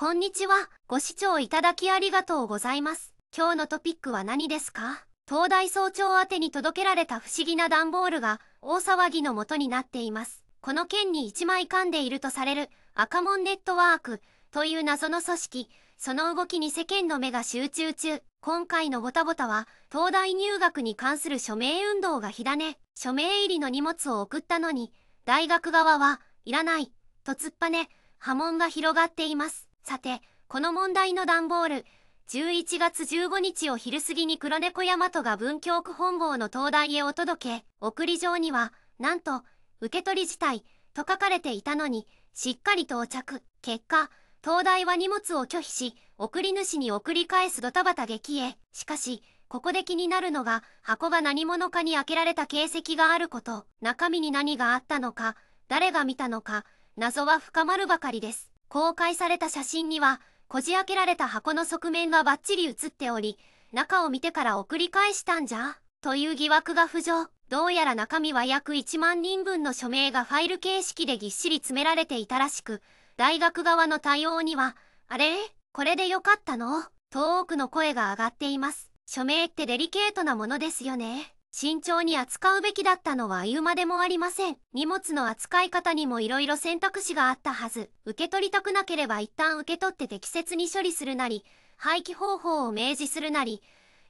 こんにちは。ご視聴いただきありがとうございます。今日のトピックは何ですか東大総長宛てに届けられた不思議な段ボールが大騒ぎのもとになっています。この件に一枚噛んでいるとされる赤門ネットワークという謎の組織、その動きに世間の目が集中中。今回のボタボタは東大入学に関する署名運動が火種。署名入りの荷物を送ったのに、大学側はいらないと突っぱね波紋が広がっています。さて、この問題の段ボール、11月15日を昼過ぎに黒猫大和が文京区本郷の東大へお届け、送り状には、なんと、受け取り自体、と書かれていたのに、しっかり到着。結果、東大は荷物を拒否し、送り主に送り返すドタバタ激へ。しかし、ここで気になるのが、箱が何者かに開けられた形跡があること、中身に何があったのか、誰が見たのか、謎は深まるばかりです。公開された写真には、こじ開けられた箱の側面がバッチリ写っており、中を見てから送り返したんじゃという疑惑が浮上。どうやら中身は約1万人分の署名がファイル形式でぎっしり詰められていたらしく、大学側の対応には、あれこれでよかったのと多くの声が上がっています。署名ってデリケートなものですよね。慎重に扱うべきだったのは言うまでもありません。荷物の扱い方にもいろいろ選択肢があったはず。受け取りたくなければ一旦受け取って適切に処理するなり、廃棄方法を明示するなり、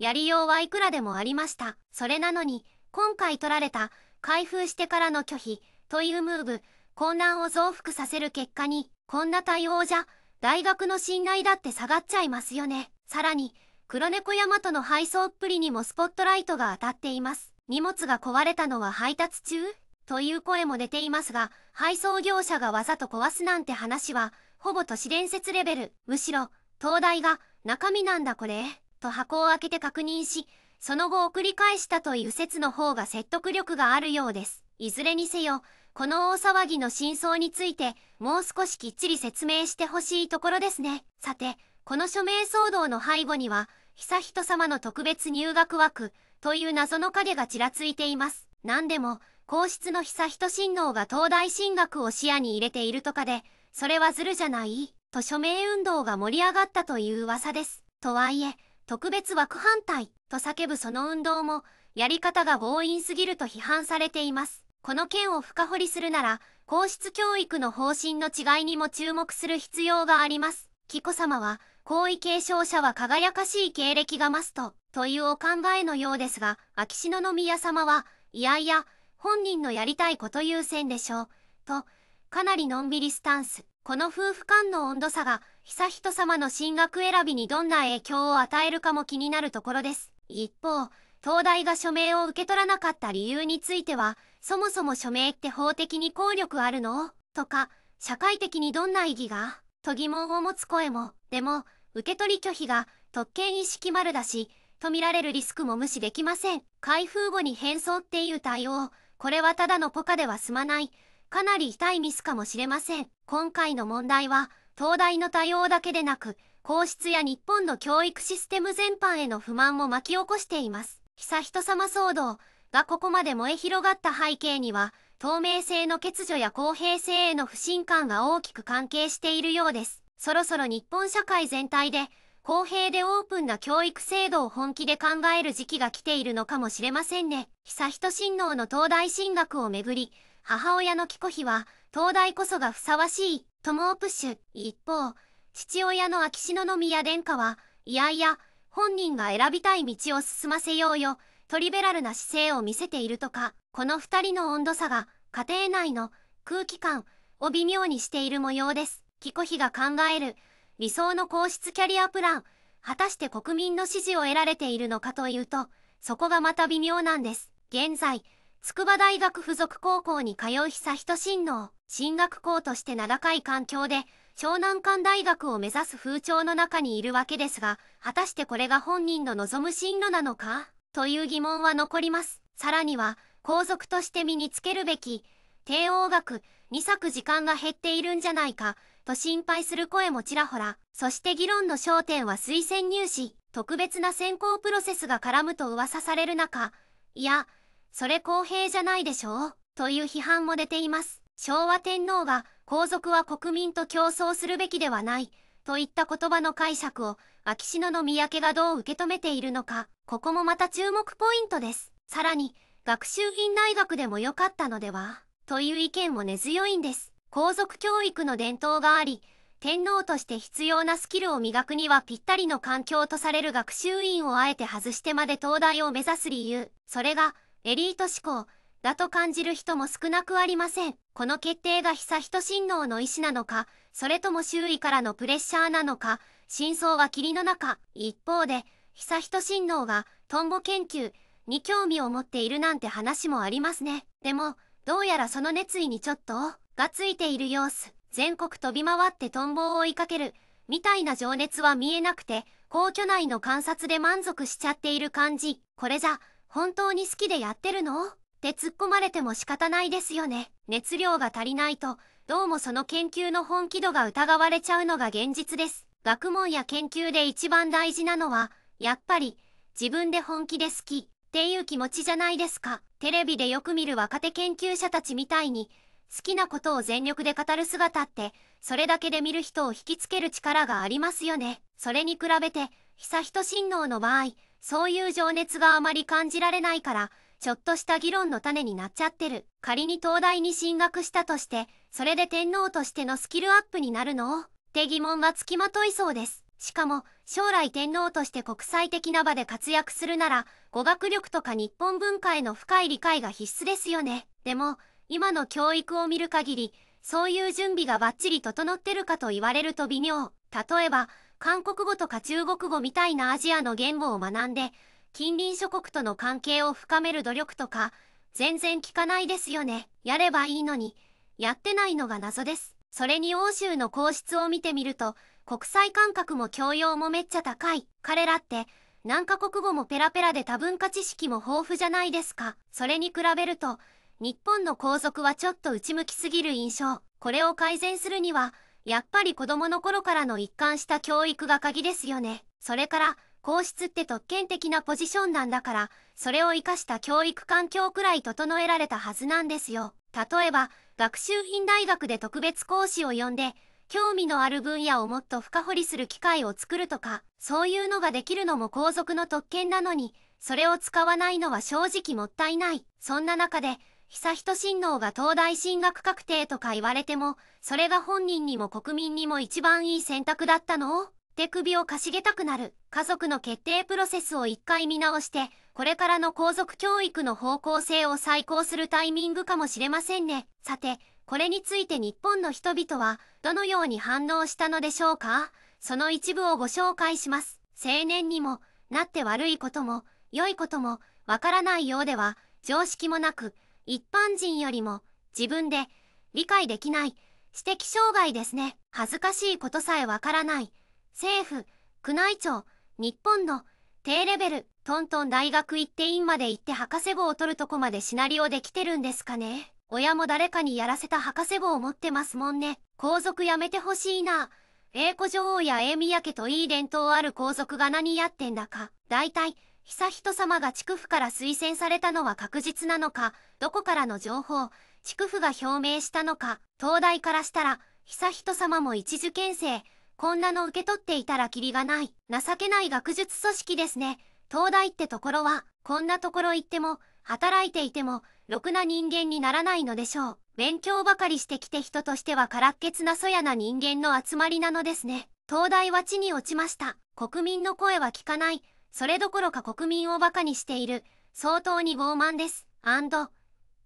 やりようはいくらでもありました。それなのに、今回取られた、開封してからの拒否、というムーブ、混乱を増幅させる結果に、こんな対応じゃ、大学の信頼だって下がっちゃいますよね。さらに、黒猫ヤマトの配送っぷりにもスポットライトが当たっています。荷物が壊れたのは配達中という声も出ていますが、配送業者がわざと壊すなんて話は、ほぼ都市伝説レベル。むしろ、東大が、中身なんだこれ、と箱を開けて確認し、その後送り返したという説の方が説得力があるようです。いずれにせよ、この大騒ぎの真相について、もう少しきっちり説明してほしいところですね。さて、この署名騒動の背後には、悠仁さまの特別入学枠という謎の影がちらついています。何でも、皇室の悠仁親王が東大進学を視野に入れているとかで、それはズルじゃないと署名運動が盛り上がったという噂です。とはいえ、特別枠反対と叫ぶその運動も、やり方が強引すぎると批判されています。この件を深掘りするなら、皇室教育の方針の違いにも注目する必要があります。紀子さまは、皇位継承者は輝かしい経歴が増すと、というお考えのようですが秋篠宮様はいやいや本人のやりたいこと優先でしょうとかなりのんびりスタンスこの夫婦間の温度差が悠仁さまの進学選びにどんな影響を与えるかも気になるところです一方東大が署名を受け取らなかった理由についてはそもそも署名って法的に効力あるのとか社会的にどんな意義がと疑問を持つ声もでも受取拒否が特権意識丸だし、と見られるリスクも無視できません。開封後に変装っていう対応、これはただのポカでは済まない、かなり痛いミスかもしれません。今回の問題は、東大の対応だけでなく、皇室や日本の教育システム全般への不満も巻き起こしています。悠仁さま騒動がここまで燃え広がった背景には、透明性の欠如や公平性への不信感が大きく関係しているようです。そろそろ日本社会全体で公平でオープンな教育制度を本気で考える時期が来ているのかもしれませんね。悠仁親王の東大進学をめぐり、母親の紀子妃は、東大こそがふさわしい、と猛プッシュ。一方、父親の秋篠宮殿下は、いやいや、本人が選びたい道を進ませようよ、とリベラルな姿勢を見せているとか、この2人の温度差が、家庭内の空気感を微妙にしている模様です。キコヒが考える理想の皇室キャリアプラン、果たして国民の支持を得られているのかというと、そこがまた微妙なんです。現在、筑波大学附属高校に通う久人親王、進学校として名高い環境で、湘南館大学を目指す風潮の中にいるわけですが、果たしてこれが本人の望む進路なのかという疑問は残ります。さらには、皇族として身につけるべき、帝王学に割く時間が減っているんじゃないかと心配する声もちらほらそして議論の焦点は推薦入試特別な選考プロセスが絡むと噂される中いやそれ公平じゃないでしょうという批判も出ています昭和天皇が皇族は国民と競争するべきではないといった言葉の解釈を秋篠宮家がどう受け止めているのかここもまた注目ポイントですさらに学習院大学でも良かったのではという意見も根強いんです。皇族教育の伝統があり、天皇として必要なスキルを磨くにはぴったりの環境とされる学習院をあえて外してまで東大を目指す理由、それがエリート志向だと感じる人も少なくありません。この決定が悠仁親王の意思なのか、それとも周囲からのプレッシャーなのか、真相は霧の中。一方で、悠仁親王がトンボ研究に興味を持っているなんて話もありますね。でも、どうやらその熱意にちょっと、がついている様子。全国飛び回ってトンボを追いかける、みたいな情熱は見えなくて、皇居内の観察で満足しちゃっている感じ。これじゃ、本当に好きでやってるのって突っ込まれても仕方ないですよね。熱量が足りないと、どうもその研究の本気度が疑われちゃうのが現実です。学問や研究で一番大事なのは、やっぱり、自分で本気で好き、っていう気持ちじゃないですか。テレビでよく見る若手研究者たちみたいに、好きなことを全力で語る姿って、それだけで見る人を引きつける力がありますよね。それに比べて、悠仁親王の場合、そういう情熱があまり感じられないから、ちょっとした議論の種になっちゃってる。仮に東大に進学したとして、それで天皇としてのスキルアップになるのって疑問がつきまといそうです。しかも、将来天皇として国際的な場で活躍するなら語学力とか日本文化への深い理解が必須ですよねでも今の教育を見る限りそういう準備がバッチリ整ってるかと言われると微妙例えば韓国語とか中国語みたいなアジアの言語を学んで近隣諸国との関係を深める努力とか全然聞かないですよねやればいいのにやってないのが謎ですそれに欧州の皇室を見てみると国際感覚も教養もめっちゃ高い彼らって何カ国語もペラペラで多文化知識も豊富じゃないですかそれに比べると日本の皇族はちょっと内向きすぎる印象これを改善するにはやっぱり子どもの頃からの一貫した教育が鍵ですよねそれから皇室って特権的なポジションなんだからそれを生かした教育環境くらい整えられたはずなんですよ例えば学習院大学で特別講師を呼んで興味のある分野をもっと深掘りする機会を作るとか、そういうのができるのも皇族の特権なのに、それを使わないのは正直もったいない。そんな中で、悠仁親王が東大進学確定とか言われても、それが本人にも国民にも一番いい選択だったの手首をかしげたくなる。家族の決定プロセスを一回見直して、これからの皇族教育の方向性を再考するタイミングかもしれませんね。さて、これについて日本の人々はどのように反応したのでしょうかその一部をご紹介します。青年にもなって悪いことも良いこともわからないようでは常識もなく一般人よりも自分で理解できない知的障害ですね。恥ずかしいことさえわからない政府、宮内庁、日本の低レベル、トントン大学行って院まで行って博士号を取るとこまでシナリオできてるんですかね。親も誰かにやらせた博士号を持ってますもんね。皇族やめてほしいな。英子女王や英宮家といい伝統ある皇族が何やってんだか。大体、悠仁さまが築府から推薦されたのは確実なのか、どこからの情報、築府が表明したのか、東大からしたら、悠仁さまも一受験生、こんなの受け取っていたらキリがない、情けない学術組織ですね。東大ってところは、こんなところ行っても、働いていても、ろくな人間にならないのでしょう。勉強ばかりしてきて人としては空っけつなそやな人間の集まりなのですね。東大は地に落ちました。国民の声は聞かない。それどころか国民を馬鹿にしている。相当に傲慢です。アンド、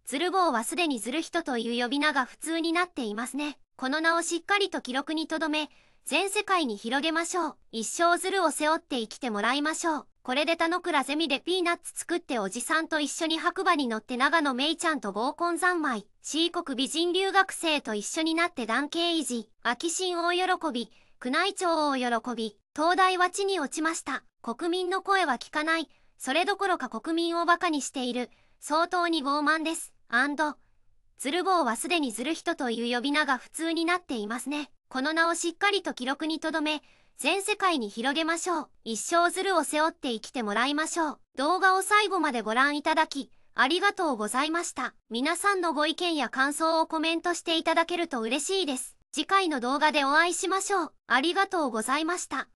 ズル坊はすでにズル人という呼び名が普通になっていますね。この名をしっかりと記録に留め、全世界に広げましょう。一生ズルを背負って生きてもらいましょう。これで田野倉ゼミでピーナッツ作っておじさんと一緒に白馬に乗って長野めいちゃんと合コン三昧。C 国美人留学生と一緒になって団系維持。秋新大喜び。宮内庁大喜び。東大は地に落ちました。国民の声は聞かない。それどころか国民を馬鹿にしている。相当に傲慢です。アンド。ズル坊はすでにズル人という呼び名が普通になっていますね。この名をしっかりと記録に留め、全世界に広げましょう。一生ずるを背負って生きてもらいましょう。動画を最後までご覧いただき、ありがとうございました。皆さんのご意見や感想をコメントしていただけると嬉しいです。次回の動画でお会いしましょう。ありがとうございました。